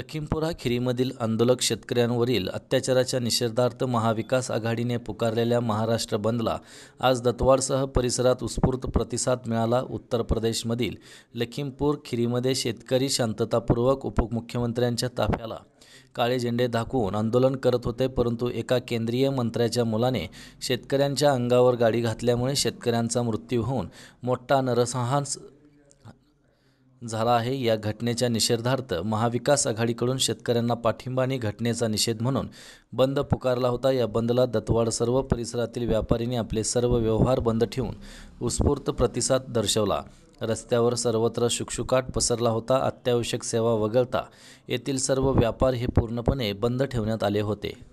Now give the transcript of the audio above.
लखीमपुरा खिरीमधील आंदोलक शेतकऱ्यांवरील अत्याचाराच्या निषेधार्थ महाविकास आघाडीने पुकारलेल्या महाराष्ट्र बंदला आज दत्तवाडसह परिसरात उत्स्फूर्त प्रतिसाद मिळाला उत्तर प्रदेशमधील लखीमपूर खिरीमध्ये शेतकरी शांततापूर्वक उपमुख्यमंत्र्यांच्या ताफ्याला काळे झेंडे दाखवून आंदोलन करत होते परंतु एका केंद्रीय मंत्र्याच्या मुलाने शेतकऱ्यांच्या अंगावर गाडी घातल्यामुळे शेतकऱ्यांचा मृत्यू होऊन मोठा नरसंहास झाला आहे या घटनेच्या निषेधार्थ महाविकास आघाडीकडून शेतकऱ्यांना पाठिंबा आणि घटनेचा निषेध म्हणून बंद पुकारला होता या बंदला दत्तवाड सर्व परिसरातील व्यापाऱ्यांनी आपले सर्व व्यवहार बंद ठेवून उत्स्फूर्त प्रतिसाद दर्शवला रस्त्यावर सर्वत्र शुकशुकाट पसरला होता अत्यावश्यक सेवा वगळता येथील सर्व व्यापार हे पूर्णपणे बंद ठेवण्यात आले होते